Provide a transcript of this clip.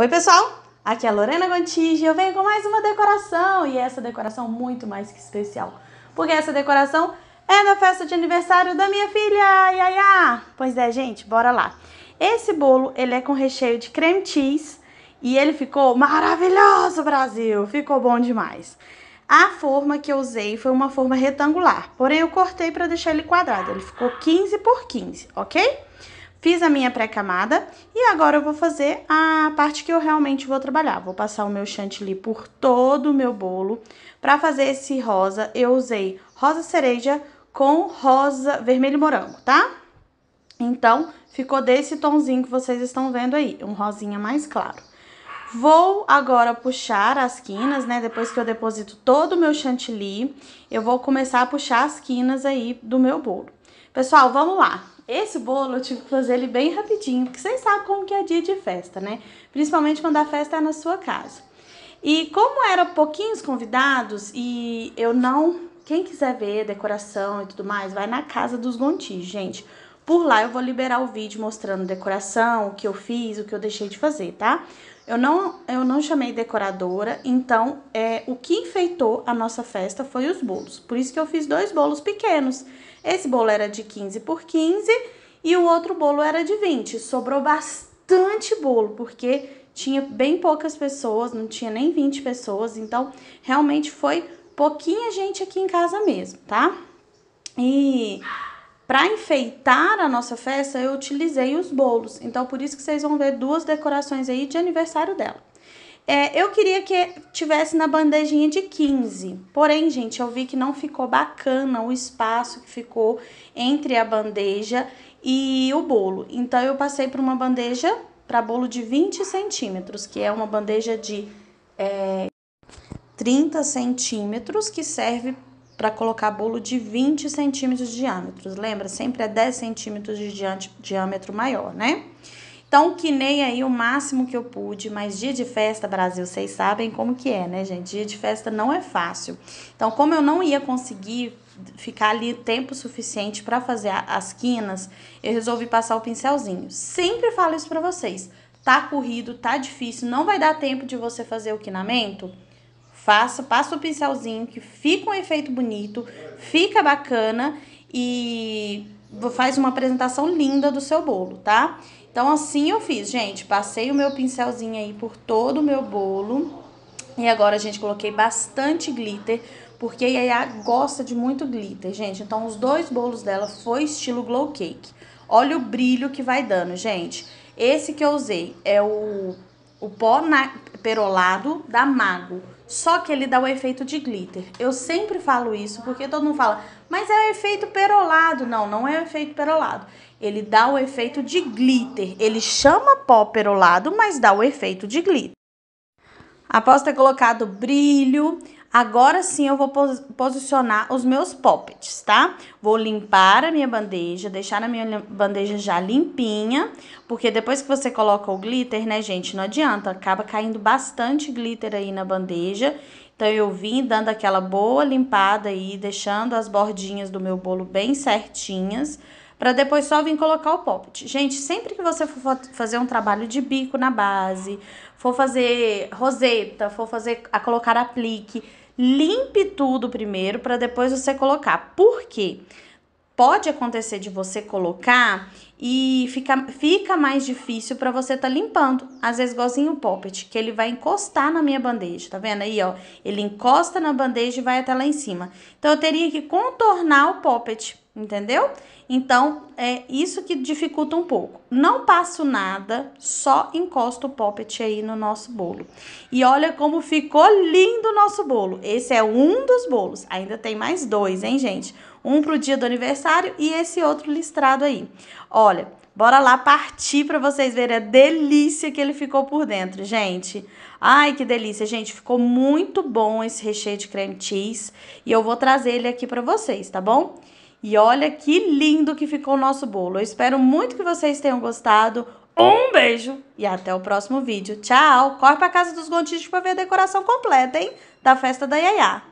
Oi, pessoal! Aqui é a Lorena Gontijo e eu venho com mais uma decoração e essa decoração muito mais que especial, porque essa decoração é na festa de aniversário da minha filha, Yaya! Pois é, gente, bora lá! Esse bolo, ele é com recheio de creme cheese e ele ficou maravilhoso, Brasil! Ficou bom demais! A forma que eu usei foi uma forma retangular, porém eu cortei para deixar ele quadrado, ele ficou 15 por 15, ok? Fiz a minha pré-camada e agora eu vou fazer a parte que eu realmente vou trabalhar. Vou passar o meu chantilly por todo o meu bolo. Para fazer esse rosa, eu usei rosa cereja com rosa vermelho morango, tá? Então, ficou desse tonzinho que vocês estão vendo aí, um rosinha mais claro. Vou agora puxar as quinas, né? Depois que eu deposito todo o meu chantilly, eu vou começar a puxar as quinas aí do meu bolo. Pessoal, vamos lá. Esse bolo eu tive que fazer ele bem rapidinho, porque vocês sabem como que é dia de festa, né? Principalmente quando a festa é na sua casa. E como eram pouquinhos convidados e eu não... Quem quiser ver decoração e tudo mais, vai na casa dos Gontis, gente. Por lá eu vou liberar o vídeo mostrando decoração, o que eu fiz, o que eu deixei de fazer, tá? Eu não, eu não chamei decoradora, então é, o que enfeitou a nossa festa foi os bolos. Por isso que eu fiz dois bolos pequenos. Esse bolo era de 15 por 15 e o outro bolo era de 20. Sobrou bastante bolo, porque tinha bem poucas pessoas, não tinha nem 20 pessoas, então realmente foi pouquinha gente aqui em casa mesmo, tá? E para enfeitar a nossa festa, eu utilizei os bolos. Então, por isso que vocês vão ver duas decorações aí de aniversário dela. É, eu queria que tivesse na bandejinha de 15. Porém, gente, eu vi que não ficou bacana o espaço que ficou entre a bandeja e o bolo. Então, eu passei para uma bandeja para bolo de 20 centímetros, que é uma bandeja de é, 30 centímetros, que serve para colocar bolo de 20 centímetros de diâmetro. Lembra? Sempre é 10 centímetros de diâmetro maior, né? Então, quinei aí o máximo que eu pude, mas dia de festa, Brasil, vocês sabem como que é, né, gente? Dia de festa não é fácil. Então, como eu não ia conseguir ficar ali tempo suficiente para fazer as quinas, eu resolvi passar o pincelzinho. Sempre falo isso para vocês. Tá corrido, tá difícil, não vai dar tempo de você fazer o quinamento? Faça, passa o pincelzinho que fica um efeito bonito, fica bacana e faz uma apresentação linda do seu bolo, tá? Então assim eu fiz, gente, passei o meu pincelzinho aí por todo o meu bolo. E agora, a gente, coloquei bastante glitter, porque a Yaya gosta de muito glitter, gente. Então, os dois bolos dela foi estilo glow cake. Olha o brilho que vai dando, gente. Esse que eu usei é o, o pó na, perolado da Mago só que ele dá o efeito de glitter. Eu sempre falo isso porque todo mundo fala, mas é o efeito perolado. Não, não é o efeito perolado. Ele dá o efeito de glitter. Ele chama pó perolado, mas dá o efeito de glitter. Após ter colocado brilho, Agora sim eu vou pos posicionar os meus poppets, tá? Vou limpar a minha bandeja, deixar a minha bandeja já limpinha, porque depois que você coloca o glitter, né, gente, não adianta, acaba caindo bastante glitter aí na bandeja. Então eu vim dando aquela boa limpada aí, deixando as bordinhas do meu bolo bem certinhas para depois só vir colocar o poppet. Gente, sempre que você for fazer um trabalho de bico na base, for fazer roseta, for fazer a colocar aplique, limpe tudo primeiro para depois você colocar. Por quê? Pode acontecer de você colocar e fica, fica mais difícil para você tá limpando. Às vezes, igualzinho o poppet, que ele vai encostar na minha bandeja, tá vendo aí, ó? Ele encosta na bandeja e vai até lá em cima. Então, eu teria que contornar o poppet entendeu? Então, é isso que dificulta um pouco. Não passo nada, só encosto o poppet aí no nosso bolo. E olha como ficou lindo o nosso bolo. Esse é um dos bolos, ainda tem mais dois, hein, gente? Um pro dia do aniversário e esse outro listrado aí. Olha, bora lá partir para vocês verem a delícia que ele ficou por dentro, gente. Ai, que delícia, gente. Ficou muito bom esse recheio de creme cheese e eu vou trazer ele aqui para vocês, tá bom? E olha que lindo que ficou o nosso bolo. Eu espero muito que vocês tenham gostado. Um beijo e até o próximo vídeo. Tchau! Corre pra casa dos gontichos pra ver a decoração completa, hein? Da festa da Yaya.